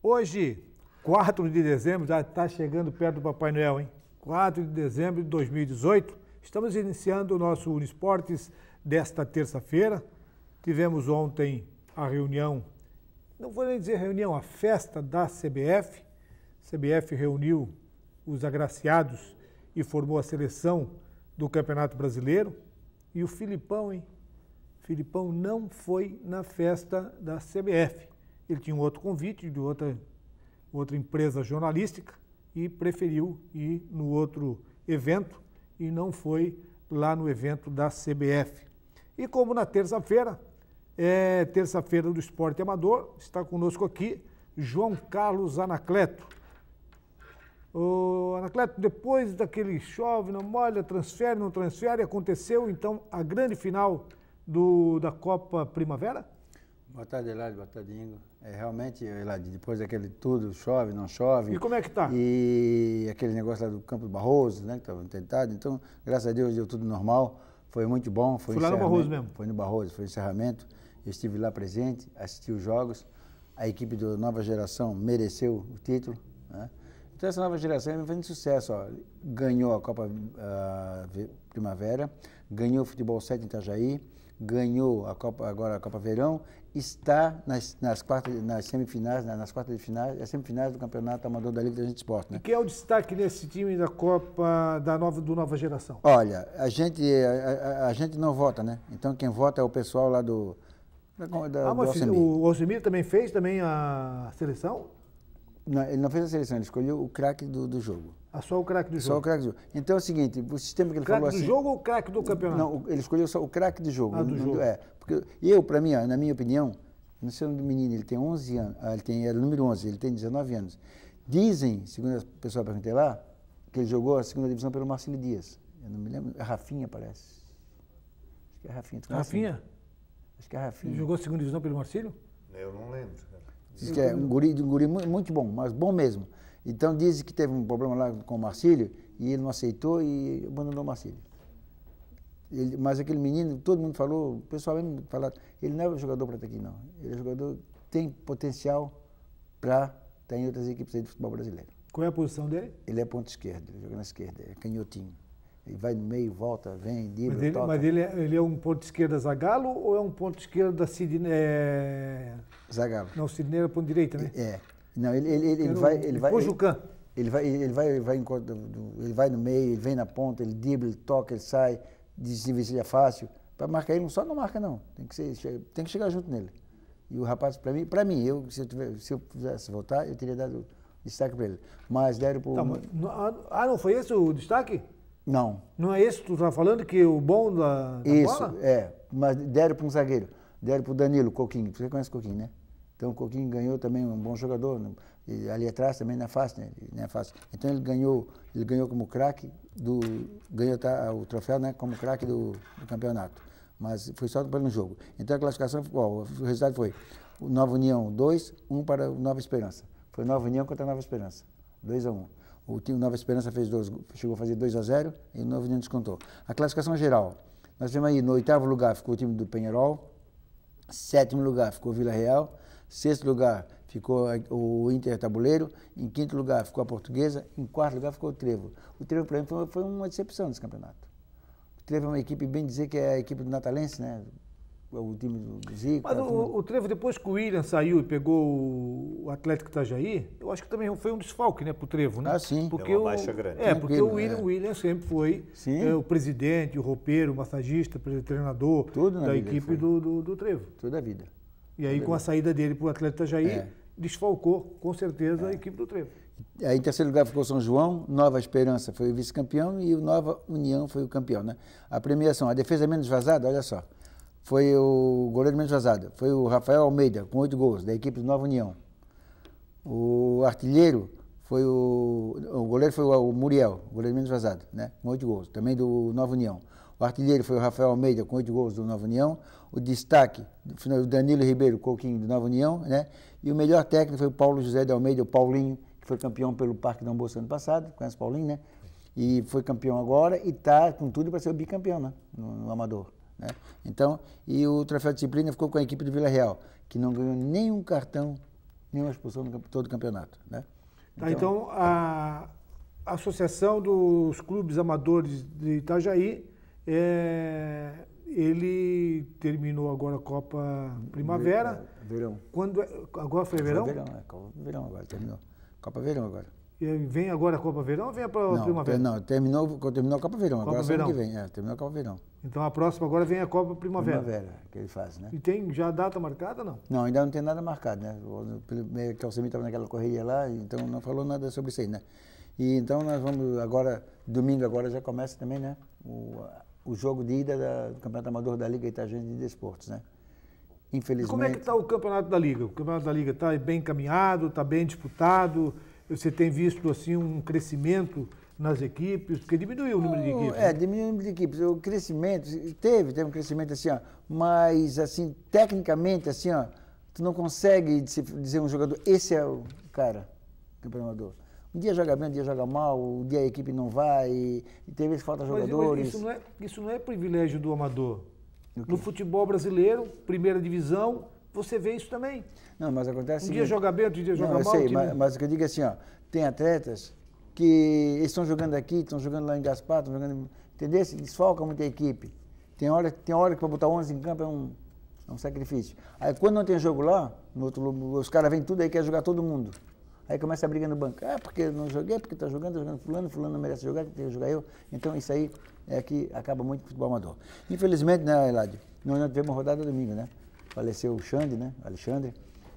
Hoje, 4 de dezembro, já está chegando perto do Papai Noel, hein? 4 de dezembro de 2018, estamos iniciando o nosso Unisportes desta terça-feira. Tivemos ontem a reunião, não vou nem dizer reunião, a festa da CBF. A CBF reuniu os agraciados e formou a seleção do Campeonato Brasileiro. E o Filipão, hein? Filipão não foi na festa da CBF. Ele tinha um outro convite de outra, outra empresa jornalística e preferiu ir no outro evento e não foi lá no evento da CBF. E como na terça-feira, é terça-feira do esporte amador, está conosco aqui João Carlos Anacleto o Anacleto, depois daquele chove, não molha, transfere, não transfere, aconteceu então a grande final do, da Copa Primavera? Boa tarde, Eladio, boa tarde, Ingo. É, realmente, Eladio, depois daquele tudo, chove, não chove. E como é que tá? E aquele negócio lá do Campo do Barroso, né, que estava tentado. Então, graças a Deus, deu tudo normal. Foi muito bom. Foi Fui lá no Barroso mesmo? Foi no Barroso, foi o encerramento. Eu estive lá presente, assisti os jogos. A equipe da nova geração mereceu o título, né? Então essa nova geração vem fazendo sucesso. Ó. Ganhou a Copa uh, Primavera, ganhou o Futebol 7 em Itajaí, ganhou a Copa, agora a Copa Verão, está nas, nas, quartas, nas semifinais, nas, nas quartas de finais, as é semifinais do Campeonato Amador da Liga da Gente Esporte. Né? E quem é o destaque nesse time da Copa da nova, do Nova Geração? Olha, a gente, a, a, a gente não vota, né? Então quem vota é o pessoal lá do... Da, ah, mas o Osimir também fez também a seleção? Não, ele não fez a seleção, ele escolheu o craque do, do, jogo. Ah, só o craque do jogo? Só o craque do jogo. Então é o seguinte, o sistema que ele crack falou assim... craque do jogo ou craque do campeonato? Não, ele escolheu só o craque do jogo. Ah, do jogo. É, porque eu, para mim, ó, na minha opinião, não sei o nome do menino, ele tem 11 anos, ah, ele tem, é o número 11, ele tem 19 anos. Dizem, segundo a pessoa perguntei lá, que ele jogou a segunda divisão pelo Marcelo Dias. Eu não me lembro, é Rafinha parece. Acho que é Rafinha. Né? Rafinha? Acho que é Rafinha. Ele jogou a segunda divisão pelo Marcelo? Eu não lembro. Diz que é um guri, um guri muito bom, mas bom mesmo. Então dizem que teve um problema lá com o Marcílio e ele não aceitou e abandonou o Marcílio. Ele, mas aquele menino, todo mundo falou, o pessoal mesmo falou, ele não é jogador para estar aqui não. Ele é jogador tem potencial para estar em outras equipes de futebol brasileiro. Qual é a posição dele? Ele é ponto esquerdo, ele joga na esquerda, é canhotinho e vai no meio, volta, vem, livra, mas ele, toca. Mas ele, é, ele é um ponto esquerda Zagalo ou é um ponto esquerda Sidney? É... Zagalo. Não, Sidney era ponto direita, né? É. Não, ele, ele, ele, ele vai... Ele vai ele, ele vai, ele vai, ele vai, ele vai no meio, ele vem na ponta, ele dribla, ele toca, ele sai, desvencilha fácil. Para marcar ele só não marca não, tem que, ser, tem que chegar junto nele. E o rapaz, para mim, para mim, eu se eu, tiver, se eu pudesse voltar, eu teria dado destaque para ele. Mas deram por. Tá, ah, ah, não foi esse o destaque? Não. Não é isso que tu tá falando, que o bom da, da isso, bola? é. Mas deram para um zagueiro. Deram para o Danilo Coquinho. Você conhece o Coquinho, né? Então o Coquinho ganhou também um bom jogador. Né? E ali atrás também não é fácil, né? Não é fácil. Então ele ganhou, ele ganhou como craque do. ganhou tá, o troféu né? como craque do, do, campeonato. Mas foi só para um jogo. Então a classificação, bom, o resultado foi Nova União 2, 1 um para Nova Esperança. Foi Nova União contra Nova Esperança. 2 a 1. Um. O time Nova Esperança fez dois, chegou a fazer 2 a 0 e o Novo União descontou. A classificação geral. Nós temos aí no oitavo lugar ficou o time do Penharol, sétimo lugar ficou Vila Real, sexto lugar ficou o Inter Tabuleiro, em quinto lugar ficou a Portuguesa, em quarto lugar ficou o Trevo. O Trevo para mim foi uma decepção nesse campeonato. O Trevo é uma equipe, bem dizer que é a equipe do Natalense, né? o time do Zico. Mas né, o, é o, Trevo, depois que o William saiu e pegou o Atlético Itajaí, eu acho que também foi um desfalque, né, o Trevo, né? Ah, sim. Porque é uma baixa grande. É, porque o William, é. William sempre foi é, o presidente, o roupeiro, o massagista, o treinador Tudo da equipe do, do, do, Trevo. Toda a vida. E aí, Toda com a saída dele para o Atlético Itajaí, é. desfalcou, com certeza, a é. equipe do Trevo. Aí, em terceiro lugar ficou São João, Nova Esperança foi o vice-campeão e o Nova União foi o campeão, né? A premiação, a defesa menos vazada, olha só foi o goleiro menos vazado, foi o Rafael Almeida, com oito gols, da equipe do Nova União. O artilheiro foi o. O goleiro foi o Muriel, goleiro menos vazado, né? Com oito gols, também do Nova União. O artilheiro foi o Rafael Almeida, com oito gols do Nova União. O destaque, o Danilo Ribeiro, Coquinho do Nova União, né? E o melhor técnico foi o Paulo José de Almeida, o Paulinho, que foi campeão pelo Parque Dom Bolso ano passado, conhece o Paulinho, né? E foi campeão agora e está com tudo para ser o bicampeão, né? No, no Amador. Né? Então, e o troféu disciplina ficou com a equipe do Vila Real, que não ganhou nenhum cartão, nenhuma expulsão no todo o campeonato. Né? Então, então a Associação dos Clubes Amadores de Itajaí, é, ele terminou agora a Copa Primavera. Verão. Quando, é, agora foi verão? Foi verão, é, Copa Verão agora, terminou. Copa Verão agora. Vem agora a Copa Verão ou vem a Primavera? Não, terminou, terminou a Copa Verão, Copa agora Verão. que vem. É, terminou a Copa Verão. Então a próxima agora vem a Copa Primavera. Primavera, que ele faz, né? E tem já a data marcada não? Não, ainda não tem nada marcado, né? O Calcemi estava naquela correria lá, então não falou nada sobre isso aí, né? E então nós vamos agora, domingo agora já começa também, né? O, o jogo de ida da, do Campeonato Amador da Liga Itagense de Desportos, né? Infelizmente... E como é que está o Campeonato da Liga? O Campeonato da Liga está bem encaminhado, está bem disputado... Você tem visto assim um crescimento nas equipes, porque diminuiu o número de equipes. É, né? diminuiu o número de equipes. O crescimento, teve, teve um crescimento assim, ó, mas assim, tecnicamente, assim, ó, tu não consegue dizer um jogador, esse é o cara, que é Um dia joga bem, um dia joga mal, um dia a equipe não vai, e, e tem vezes falta jogadores. Mas, mas isso, não é, isso não é privilégio do amador. No futebol brasileiro, primeira divisão, você vê isso também. Não, mas acontece. Um dia joga bem, outro dia joga não, mal. Eu sei, mas, mas o que eu digo é assim, ó, tem atletas que estão jogando aqui, estão jogando lá em Gaspar, estão jogando. Entendeu? Se desfalca muita equipe. Tem hora, tem hora que para botar 11 em campo é um, é um sacrifício. Aí quando não tem jogo lá, no outro, os caras vêm tudo aí quer jogar todo mundo. Aí começa a briga no banco. Ah, porque não joguei, porque está jogando, tá jogando fulano, fulano não merece jogar, tem que jogar eu. Então isso aí é que acaba muito o futebol amador. Infelizmente, né, Eladio? Nós não tivemos rodada domingo, né? faleceu o Xande, né? Alexandre.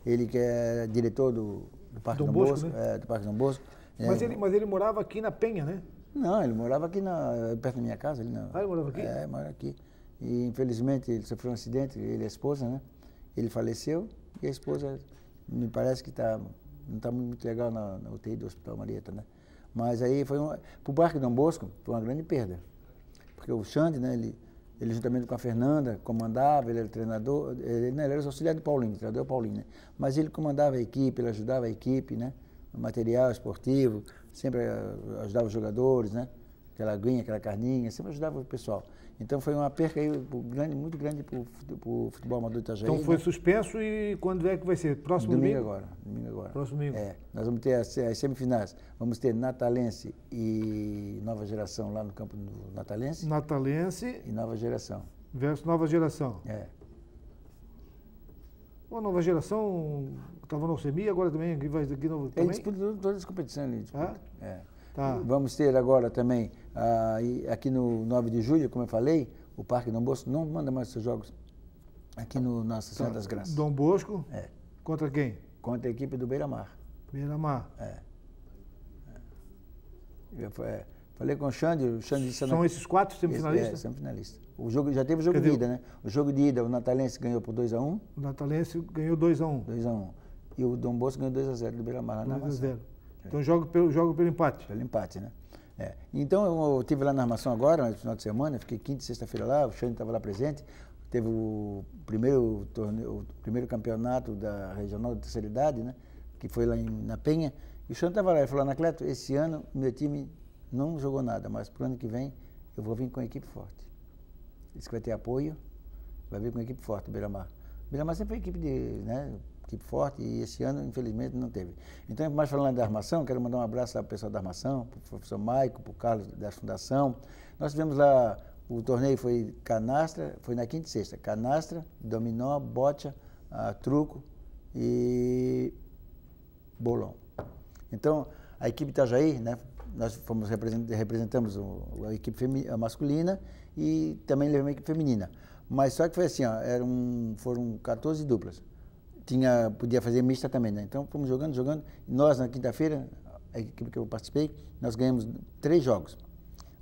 Ele que é diretor do, do Parque Dom, Bosco. Bosco né? é, do Parque Dom Bosco. É. Mas, é, ele, mas ele morava aqui na Penha, né? Não, ele morava aqui na, perto da minha casa. Ele na, ah, ele morava aqui? É, morava aqui. E infelizmente ele sofreu um acidente, ele e a esposa, né? Ele faleceu e a esposa, me parece que tá, não está muito legal na, na, UTI do Hospital Marieta, né? Mas aí foi um. Para o Parque Dom Bosco, foi uma grande perda. Porque o Xande, né? Ele, ele, juntamente com a Fernanda, comandava, ele era treinador, ele, não, né, ele era auxiliar do Paulinho, treinador Paulinho, né? Mas ele comandava a equipe, ele ajudava a equipe, né? material esportivo, sempre eh, ajudava os jogadores, né? Aquela aguinha, aquela carninha, sempre ajudava o pessoal. Então foi uma perca grande, muito grande para o futebol amador de Itajaí. Então foi né? suspenso e quando é que vai ser? Próximo domingo? Domingo agora. Domingo agora. Próximo domingo. É, nós vamos ter as, as, semifinais. Vamos ter Natalense e Nova Geração lá no campo do Natalense. Natalense. E Nova Geração. Versus Nova Geração. É. Uma nova geração estava no CEMI, agora também vai aqui novo Também? Ele disputa todas as competições. Ele disputa. Ah? É. Tá. Vamos ter agora também ah, aqui no 9 de julho, como eu falei, o Parque Dom Bosco não manda mais seus jogos aqui no Nossa Senhora então, das Graças. Dom Bosco? É. Contra quem? Contra a equipe do Beira Mar. Beira Mar. É. é. falei com o Xande, o Xande disse... São esses quatro semifinalistas? É, semifinalistas. O jogo, já teve o jogo Cadê? de ida, né? O jogo de ida, o Natalense ganhou por 2x1. Um. O Natalense ganhou 2x1. 2x1. Um. E o Dom Bosco ganhou 2x0 do Beira Mar. 2x0. É. Então jogo pelo, joga pelo empate. Pelo empate, né? É. Então eu estive lá na armação agora, no final de semana, fiquei quinta e sexta-feira lá, o Xande estava lá presente, teve o primeiro, torneio, o primeiro campeonato da regional da terceira idade, né? que foi lá em, na Penha, e o Xande estava lá e falou, Anacleto, esse ano meu time não jogou nada, mas para o ano que vem eu vou vir com a equipe forte. Disse que vai ter apoio, vai vir com a equipe forte, Beira-Mar. Beira-Mar sempre foi é equipe de, né, equipe forte e esse ano, infelizmente, não teve. Então, é mais falando da armação, quero mandar um abraço ao pessoal da armação, para o professor Maico, para o Carlos da Fundação. Nós tivemos lá, o torneio foi canastra, foi na quinta e sexta, canastra, dominó, Bota ah, truco e bolão. Então, a equipe Itajaí, né, nós fomos representamos a equipe masculina e também levamos a equipe feminina. Mas só que foi assim, ó, eram, foram 14 duplas tinha, podia fazer mista também, né? Então fomos jogando, jogando. Nós, na quinta-feira, a equipe que eu participei, nós ganhamos três jogos.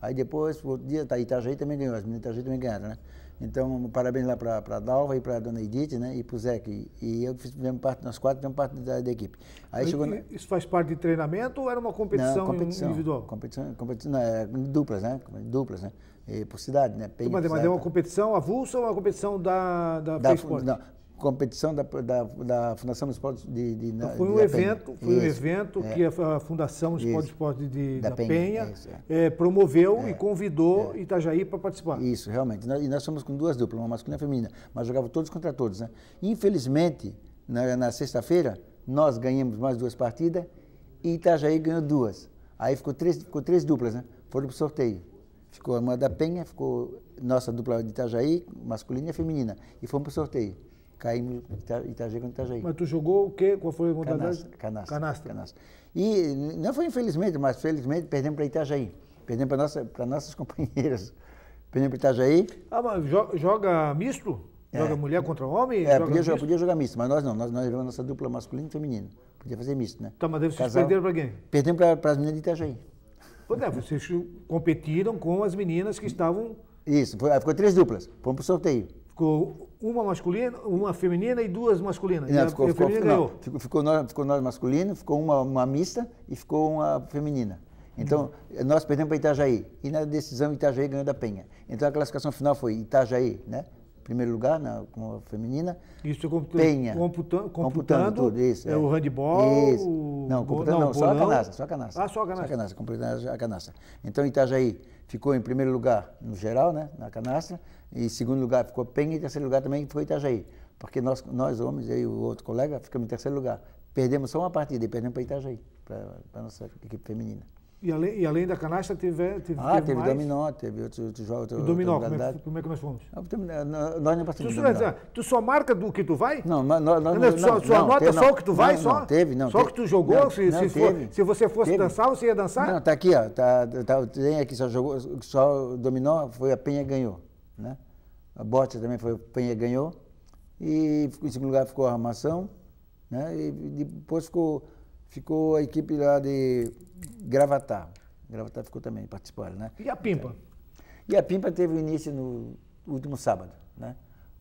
Aí depois, o dia, tá, Itajaí também ganhou, as meninas Itajaí também ganharam, né? Então, parabéns lá para a Dalva e para a dona Edith, né? E para o Zeca. e, eu fizemos parte, nós quatro fizemos parte da, da equipe. Aí e, chegou na... Isso faz parte de treinamento ou era uma competição, não, competição individual? Competição, competição, não, era é duplas, né? Duplas, né? E por cidade, né? Penha, mas, mas é uma competição avulsa ou é uma competição da, da, da Facebook? Não, competição da, da, da Fundação do Esporte de, de então, Foi de um evento, foi isso, um evento é, que a Fundação do Esporte, Esporte de, da, da Penha, Penha isso, é. Eh, é, promoveu e convidou é. Itajaí para participar. Isso, realmente. E nós fomos com duas duplas, uma masculina e feminina, mas jogavam todos contra todos. Né? Infelizmente, na, na sexta-feira, nós ganhamos mais duas partidas e Itajaí ganhou duas. Aí ficou três, ficou três duplas, né? Foram para o sorteio. Ficou uma da Penha, ficou nossa dupla de Itajaí, masculina e feminina. E fomos para o sorteio caímos em Itajaí contra Itajaí. Mas tu jogou o quê? Qual foi a modalidade? Canastra. Canastra. canastra. canastra. E não foi infelizmente, mas felizmente perdemos para Itajaí. Perdemos para nossa, nossas companheiras. Perdemos para Itajaí. Ah, mas joga misto? Joga é. mulher contra homem? É, joga podia, jogar, podia jogar misto, mas nós não. Nós, nós levamos nossa dupla masculina e feminina. Podia fazer misto, né? Tá, mas vocês Casal, perderam para quem? Perdemos para as meninas de Itajaí. Pois é, vocês competiram com as meninas que estavam... Isso, foi, ficou três duplas. Fomos para o sorteio. Ficou uma masculina, uma feminina e duas masculinas. Não, e a, ficou, a é ficou, feminina não, ganhou. Ficou, ficou, nós, ficou nós masculino, ficou uma, uma mista e ficou uma feminina. Então, uhum. nós perdemos para Itajaí. E na decisão, Itajaí ganhou da Penha. Então, a classificação final foi Itajaí, né? Primeiro lugar na, com a feminina. Isso Penha. Computando, computando, tudo, isso. É, é. o handball. Isso. Não, computando não, não só a canasta. Só a canasta. Ah, só a canasta. Só a a canasta. Então, Itajaí ficou em primeiro lugar no geral, né? Na canasta. E segundo lugar ficou Penha e terceiro lugar também foi Itajaí. Porque nós, nós homens, eu e o outro colega, ficamos em terceiro lugar. Perdemos só uma partida e perdemos para Itajaí, para a nossa equipe feminina. E além, e além da canastra, teve, teve Ah, teve, teve dominó, teve outros outro jogos. Outro, e dominó, como é, como é que nós fomos? Ah, eh, nós não participamos tu, tu só marca do que tu vai? Não, mas nós, não, só, não, só anota teve, só o que tu vai? Não, só? Não, teve, não. Só o que tu jogou? Não, se, se, for, se, você fosse dançar, você ia dançar? Não, tá aqui, ó. Tá, tá, tem aqui, só jogou, só dominó, foi a Penha ganhou. Né? A Bota também foi, Penha ganhou. E em segundo lugar ficou a Armação. Né? E depois ficou, ficou a equipe lá de Gravatar. Gravatar ficou também, participando né? E a Pimpa? E a Pimpa teve início no último sábado, né?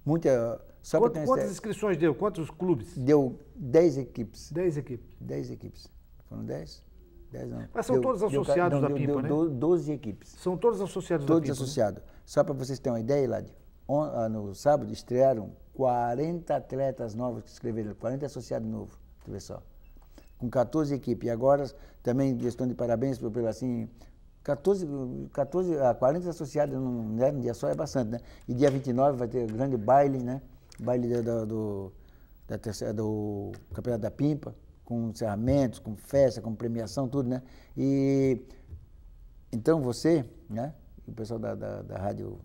Muita, só Quanto, quantas inscrições deu? Quantos clubes? Deu 10 equipes. 10 equipes. 10 equipes. Foram 10? 10 não. Mas são deu, todos associados deu, da Pimpa, deu, né? 12 equipes. São todos associados todos da Pimpa. Todos né? associados. Né? Só para vocês terem uma ideia, Lade, ah, no sábado estrearam 40 atletas novos que escreveram, 40 associados novos, tu vê só. Com 14 equipes. E agora também questão de parabéns pelo assim. 14, 14 a 40 associados num, né, num dia só é bastante, né? E dia 29 vai ter grande baile, né? Baile da, do, da terceira, do Campeonato da Pimpa, com encerramentos, com festa, com premiação, tudo, né? E então você, né? o pessoal da, da, da Rádio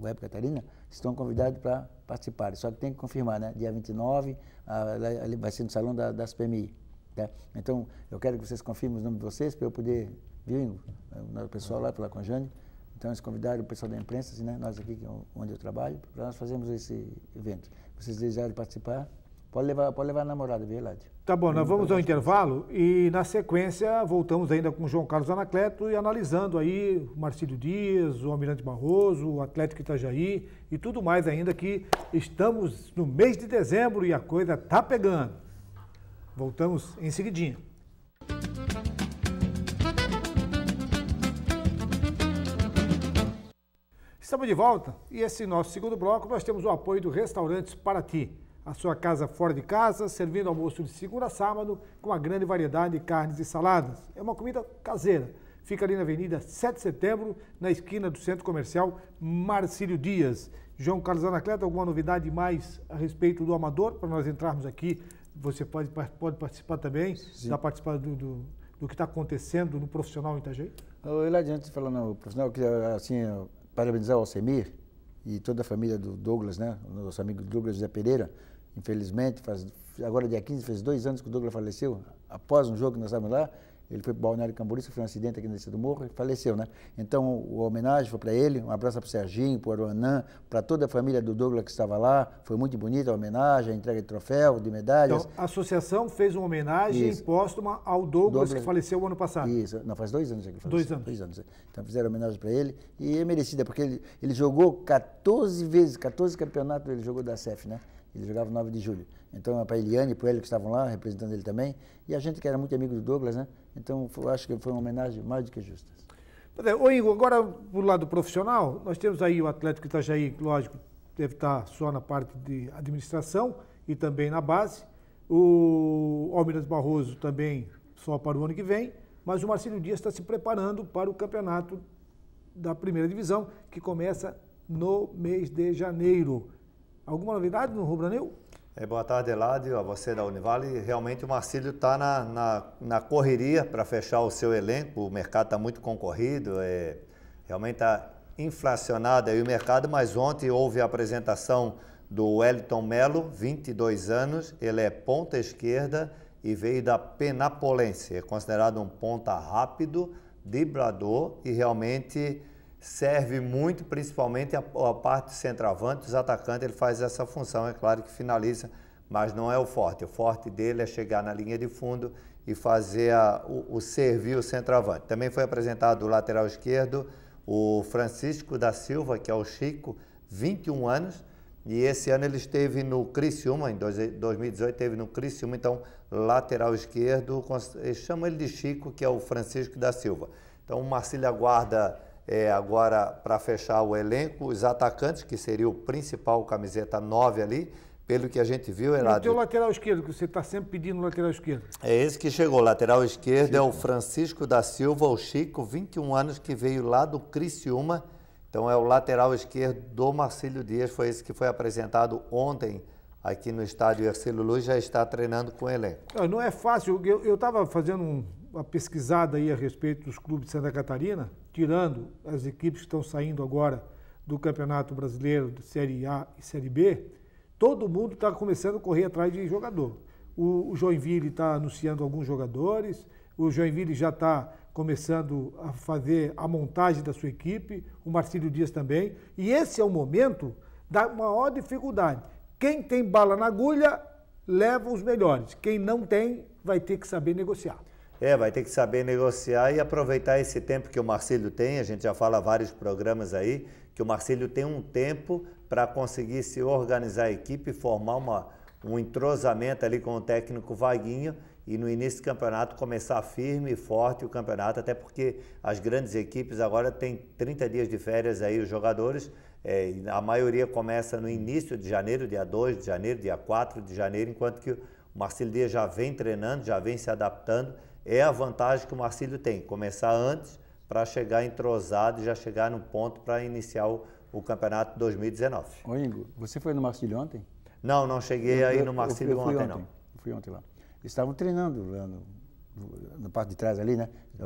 Web Catarina estão convidados para participar. Só que tem que confirmar, né? Dia 29 a, a, vai ser no salão da, das PMI. Tá? Então, eu quero que vocês confirmem os nomes de vocês para eu poder, vir o pessoal lá, falar com a Jane. Então, eles convidaram o pessoal da imprensa, assim, né? nós aqui, é onde eu trabalho, para nós fazermos esse evento. Vocês desejarem participar, Pode levar, pode levar a namorada, é viu, Tá bom, nós vamos tá ao intervalo e, na sequência, voltamos ainda com o João Carlos Anacleto e analisando aí o Marcílio Dias, o Almirante Barroso, o Atlético Itajaí e tudo mais ainda que estamos no mês de dezembro e a coisa tá pegando. Voltamos em seguidinha. Estamos de volta e esse nosso segundo bloco nós temos o apoio do Restaurantes Paraty a sua casa fora de casa, servindo almoço de segunda a sábado, com uma grande variedade de carnes e saladas. É uma comida caseira. Fica ali na Avenida 7 de Setembro, na esquina do Centro Comercial Marcílio Dias. João Carlos Anacleto, alguma novidade mais a respeito do Amador, para nós entrarmos aqui? Você pode, pode participar também, da participar do, do, do que está acontecendo no profissional em Itajaí? lá adiante falando, profissional, que assim, parabenizar o Alcemir e toda a família do Douglas, né? O nosso amigo Douglas José Pereira, Infelizmente, faz, agora dia 15, fez dois anos que o Douglas faleceu. Após um jogo que nós estávamos lá, ele foi para o Balneário Camboriú, sofreu um acidente aqui no descer do morro e faleceu, né? Então, o homenagem foi para ele, um abraço para o Serginho, para o Aruanã, para toda a família do Douglas que estava lá. Foi muito bonita a homenagem, a entrega de troféu, de medalhas. Então, a associação fez uma homenagem Isso. póstuma ao Douglas, Douglas, que faleceu o ano passado. Isso, não, faz dois anos que ele faleceu. Dois anos. Dois anos. É. Então, fizeram homenagem para ele e é merecida, porque ele, ele jogou 14 vezes, 14 campeonatos ele jogou da CEF, né? Ele jogava 9 de julho. Então, é para a Eliane e para ele que estavam lá, representando ele também, e a gente que era muito amigo do Douglas, né? Então, foi, acho que foi uma homenagem mais do que justa. É, ô Igor, agora, por lado profissional, nós temos aí o Atlético Itajaí, lógico, deve estar tá só na parte de administração e também na base. O Almiras Barroso também só para o ano que vem, mas o Marcelo Dias está se preparando para o campeonato da primeira divisão, que começa no mês de janeiro. Alguma novidade no Rubro Anil? É, boa tarde, Eladio, a você da Univale. Realmente o Marcílio está na, na, na, correria para fechar o seu elenco. O mercado está muito concorrido, é, realmente está inflacionado aí o mercado, mas ontem houve a apresentação do Wellington Melo, 22 anos, ele é ponta esquerda e veio da Penapolense. É considerado um ponta rápido, driblador e realmente serve muito, principalmente a, a parte do centroavante, os atacantes, ele faz essa função, é claro que finaliza, mas não é o forte. O forte dele é chegar na linha de fundo e fazer a, o, o servir o centroavante. Também foi apresentado o lateral esquerdo, o Francisco da Silva, que é o Chico, 21 anos, e esse ano ele esteve no Criciúma, em 2018 esteve no Criciúma, então lateral esquerdo, chama ele de Chico, que é o Francisco da Silva. Então o Marcílio aguarda é, agora, para fechar o elenco, os atacantes, que seria o principal camiseta 9 ali, pelo que a gente viu, era. E o lateral esquerdo, que você está sempre pedindo lateral esquerdo. É esse que chegou. Lateral esquerdo é o Francisco da Silva, o Chico, 21 anos, que veio lá do Criciúma. Então é o lateral esquerdo do Marcílio Dias, foi esse que foi apresentado ontem aqui no estádio Ercílio Luz, já está treinando com o elenco. Não, não é fácil, eu estava fazendo um uma pesquisada aí a respeito dos clubes de Santa Catarina, tirando as equipes que estão saindo agora do Campeonato Brasileiro de Série A e Série B, todo mundo está começando a correr atrás de jogador. O, Joinville está anunciando alguns jogadores, o Joinville já está começando a fazer a montagem da sua equipe, o Marcílio Dias também. E esse é o momento da maior dificuldade. Quem tem bala na agulha, leva os melhores. Quem não tem, vai ter que saber negociar. É, vai ter que saber negociar e aproveitar esse tempo que o Marcílio tem. A gente já fala vários programas aí que o Marcílio tem um tempo para conseguir se organizar a equipe, formar uma, um entrosamento ali com o técnico Vaguinho e no início do campeonato começar firme e forte o campeonato, até porque as grandes equipes agora têm 30 dias de férias aí os jogadores. É, a maioria começa no início de janeiro, dia 2 de janeiro, dia 4 de janeiro, enquanto que o Marcelo Dias já vem treinando, já vem se adaptando é a vantagem que o Marcílio tem, começar antes para chegar entrosado e já chegar no ponto para iniciar o, o campeonato 2019. Ô Ingo, você foi no Marcílio ontem? Não, não cheguei eu, aí no Marcílio ontem, ontem, não. Eu fui ontem lá. Eles estavam treinando lá no, na parte de trás ali, né? É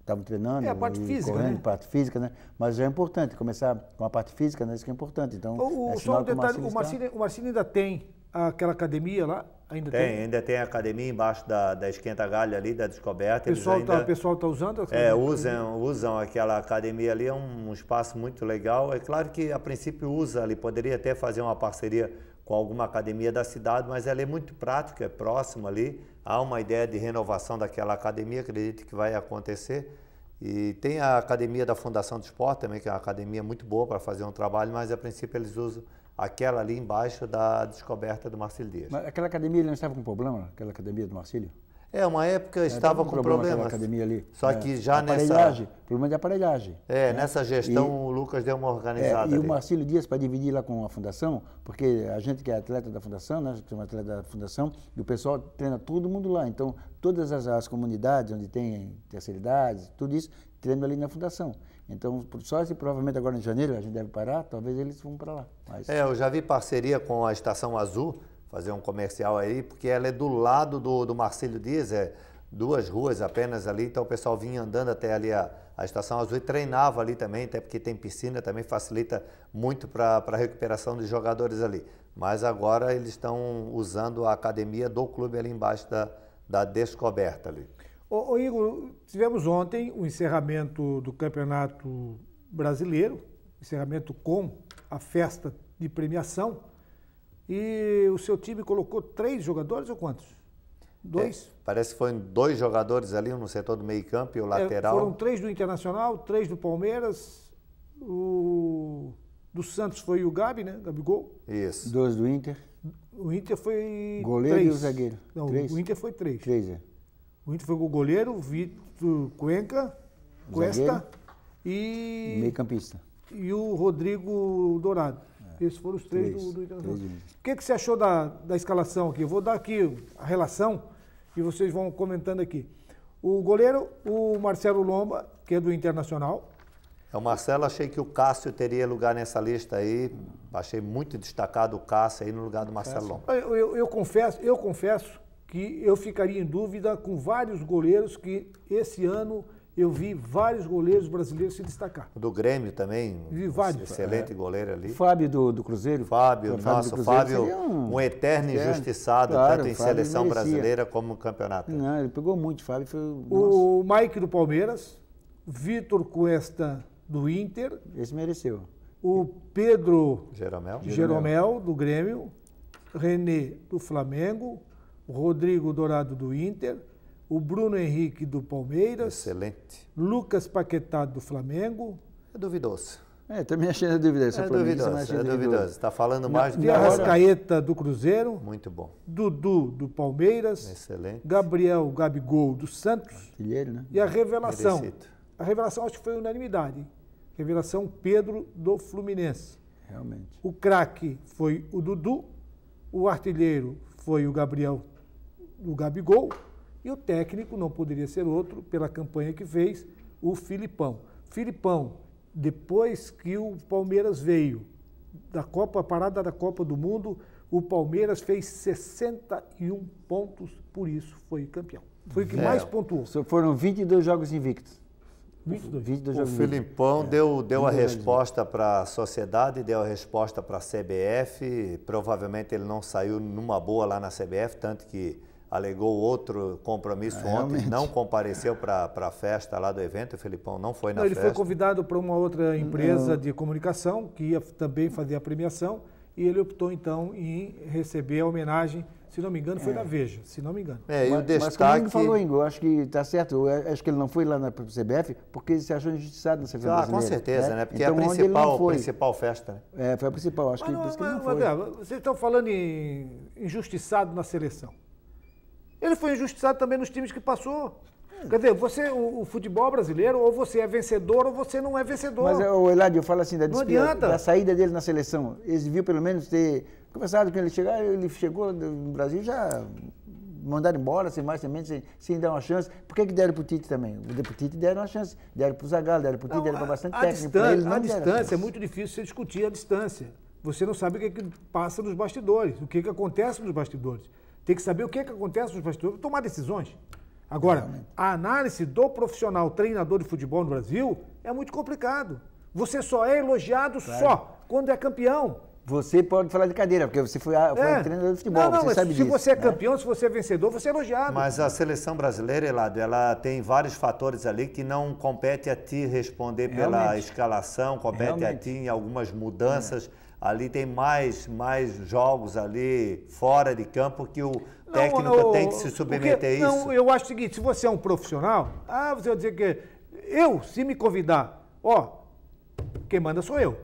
estavam treinando. É a parte física, correndo, né? parte física, né? Mas é importante começar com a parte física, né? Isso que é importante. Então, o, é só um detalhe, o Marcinho, está... o ainda tem aquela academia lá? Ainda tem, tem, ainda tem a academia embaixo da, da esquenta galha ali, da descoberta. O pessoal está ainda... tá usando? É, usam, usam aquela academia ali, é um, um, espaço muito legal. É claro que a princípio usa ali, poderia até fazer uma parceria com alguma academia da cidade, mas ela é muito prática, é próxima ali. Há uma ideia de renovação daquela academia, acredito que vai acontecer. E tem a academia da Fundação do Esporte também, que é uma academia muito boa para fazer um trabalho, mas a princípio eles usam aquela ali embaixo da descoberta do Marcílio Dias. Mas aquela academia ele não estava com problema, aquela academia do Marcílio? É, uma época é, estava com problema problemas. academia ali. Só é, que já aparelhagem, nessa... Problema de aparelhagem. É, né? nessa gestão e, o Lucas deu uma é, organizada. É, e ali. o Marcílio Dias, para dividir lá com a Fundação, porque a gente que é atleta da Fundação, né, Tem um atleta da Fundação, e o pessoal treina todo mundo lá. Então, todas as, as comunidades onde tem terceira idade, tudo isso, treina ali na Fundação. Então, só se provavelmente agora em janeiro a gente deve parar, talvez eles vão para lá. Mas... É, eu já vi parceria com a Estação Azul, fazer um comercial aí, porque ela é do lado do, do Marcelo Dias, é duas ruas apenas ali, então o pessoal vinha andando até ali a, a Estação Azul e treinava ali também, até porque tem piscina, também facilita muito para a recuperação dos jogadores ali. Mas agora eles estão usando a academia do clube ali embaixo da, da descoberta ali. Ô, ô Igor, tivemos ontem o encerramento do Campeonato Brasileiro, encerramento com a festa de premiação. E o seu time colocou três jogadores ou quantos? Dois? É, parece que foram dois jogadores ali, um no setor do meio-campo e o é, lateral. É, foram três do Internacional, três do Palmeiras, o do Santos foi o Gabi, né? Gabigol. Isso. Dois do Inter. O Inter foi. Goleiro três. e o zagueiro. Não, três. o Inter foi três. Três, é. O Inter foi com o goleiro, Vitor Cuenca, Cuesta Zagueiro, e. Meio campista. E o Rodrigo Dourado. É. Esses foram os três, três do, do Internacional. Três. O que, é que você achou da, da escalação aqui? Eu vou dar aqui a relação e vocês vão comentando aqui. O goleiro, o Marcelo Lomba, que é do Internacional. É, o Marcelo, achei que o Cássio teria lugar nessa lista aí. Achei muito destacado o Cássio aí no lugar do Marcelo Lomba. Eu, eu, eu confesso, eu confesso que eu ficaria em dúvida com vários goleiros que esse ano eu vi vários goleiros brasileiros se destacar. Do Grêmio também. Vi vários. É. Excelente é. goleiro ali. Fábio do, do Cruzeiro. Fábio, Fábio nossa, Fábio, um, um eterno é, injustiçado, claro, tanto em Fábio seleção merecia. brasileira como no campeonato. Não, ele pegou muito, Fábio. Foi, o Mike do Palmeiras, Vitor Cuesta do Inter. Esse mereceu. O Pedro Jeromel, Jeromel do Grêmio, René do Flamengo, o Rodrigo Dourado do Inter, o Bruno Henrique do Palmeiras. Excelente. Lucas Paquetá do Flamengo. É duvidoso. É, também achei é duvidoso. É duvidoso, é duvidoso. Está falando mais do que... Arrascaeta do Cruzeiro. Muito bom. Dudu do Palmeiras. Excelente. Gabriel Gabigol do Santos. Artilheiro, né? E a revelação. Merecido. A revelação acho que foi unanimidade. Revelação Pedro do Fluminense. Realmente. O craque foi o Dudu. O artilheiro foi o Gabriel o Gabigol, e o técnico não poderia ser outro, pela campanha que fez, o Filipão. Filipão, depois que o Palmeiras veio da Copa, parada da Copa do Mundo, o Palmeiras fez 61 pontos, por isso foi campeão. Foi o que é, mais pontuou. Foram 22 jogos invictos. 22. 22 jogos o Filipão é. deu, deu a resposta para a sociedade, deu a resposta para a CBF. Provavelmente ele não saiu numa boa lá na CBF, tanto que alegou outro compromisso é, ontem, realmente. não compareceu para a festa lá do evento, o Felipão não foi na não, ele festa. Ele foi convidado para uma outra empresa não. de comunicação que ia também fazer a premiação e ele optou então em receber a homenagem, se não me engano, foi é. Veja, se não me engano. É, e o mas, destaque... Mas falou, Ingo, acho que está certo, eu acho que ele não foi lá na CBF porque ele se achou injustiçado na CBF Ah, com certeza, né? né? Porque então, é a então, principal, principal festa. Né? É, foi a principal, acho mas, que, mas, que mas, não foi. Mas, vocês estão falando em injustiçado na seleção. Ele foi injustiçado também nos times que passou. Quer dizer, você, o, o, futebol brasileiro, ou você é vencedor ou você não é vencedor. Mas o Eladio fala assim, da, despia, da saída dele na seleção. Ele viu pelo menos ter começado quando ele chegar, ele chegou no Brasil já mandaram embora, sem mais, sem menos, sem, sem dar uma chance. Por que, que deram para o Tite também? o Tite deram uma chance. Deram para o Zagallo, deram para o Tite, deram para bastante a técnico. Distância, ele não a distância, é muito difícil você discutir a distância. Você não sabe o que, é que passa nos bastidores, o que, é que acontece nos bastidores. Tem que saber o que, é que acontece nos bastidores, tomar decisões. Agora, Realmente. a análise do profissional treinador de futebol no Brasil é muito complicado. Você só é elogiado claro. só quando é campeão. Você pode falar de cadeira, porque você foi, a, foi é. treinador de futebol, não, não, você sabe se disso. Se você é né? campeão, né? se você é vencedor, você é elogiado. Mas a seleção brasileira, Elado, ela tem vários fatores ali que não compete a ti responder Realmente. pela escalação, compete Realmente. a ti em algumas mudanças. É ali tem mais, mais jogos ali fora de campo que o não, técnico eu, tem que se submeter a isso? Não, eu acho o seguinte, se você é um profissional, ah, você vai dizer que eu, se me convidar, ó, quem manda sou eu.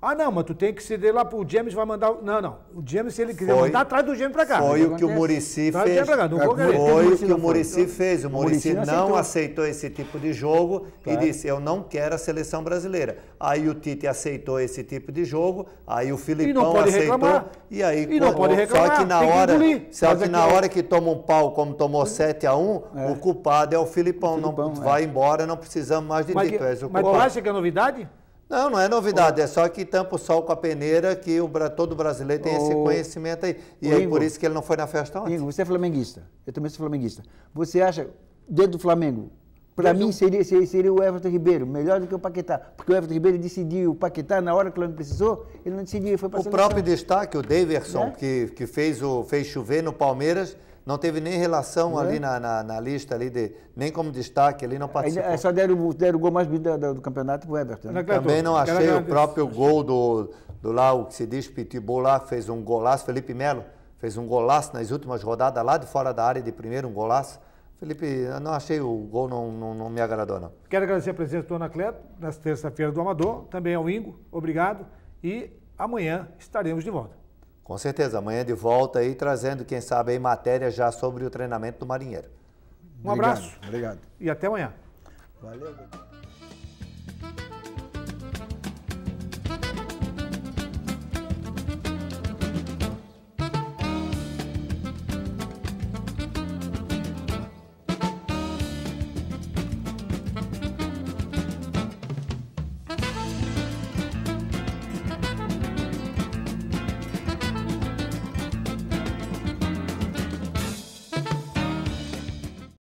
Ah, não, mas tu tem que ceder lá pro James, vai mandar. Não, não. O James, se ele quiser foi, mandar, atrás do James pra cá. Foi o que o Murici fez. não foi o que o Murici fez. O Murici não, aceitou. aceitou esse tipo de jogo claro. e disse: Eu não quero a seleção brasileira. Aí o Tite aceitou esse tipo de jogo, aí o Filipão aceitou. Reclamar. E aí, e não pode reclamar. Só que na hora, que só que na é hora que toma um pau, como tomou 7 a 1 é. o culpado é o Filipão. O Filipão não é. vai embora, não precisamos mais de mas, Tito. Mas tu acha que é novidade? Não, não é novidade, é só que tampa o sol com a peneira, que o, todo brasileiro tem esse conhecimento aí. E é por isso que ele não foi na festa ontem. Igor, você é flamenguista. Eu também sou flamenguista. Você acha, dentro do Flamengo, para mim seria, seria, o Everton Ribeiro, melhor do que o Paquetá. Porque o Everton Ribeiro decidiu o Paquetá na hora que o Flamengo precisou, ele não decidiu, foi para O próprio destaque, o Daverson, é? que, que fez, o, fez chover no Palmeiras, não teve nem relação né? ali na, na, na, lista, ali de, nem como destaque, ali não participou. aí só deram, deram o gol mais bonito do, do campeonato para o Everton. Né? Também não achei o próprio gol do, do lá, o que se diz Pitbull lá, fez um golaço, Felipe Melo fez um golaço nas últimas rodadas lá de fora da área de primeiro, um golaço. Felipe, eu não achei o gol, não, não, não, me agradou, não. Quero agradecer a presença do Anacleto, nesta terça-feira do Amador, também ao Ingo, obrigado. E amanhã estaremos de volta. Com certeza, amanhã de volta aí, trazendo, quem sabe, aí matéria já sobre o treinamento do marinheiro. Um obrigado, abraço. Obrigado. E até amanhã. Valeu.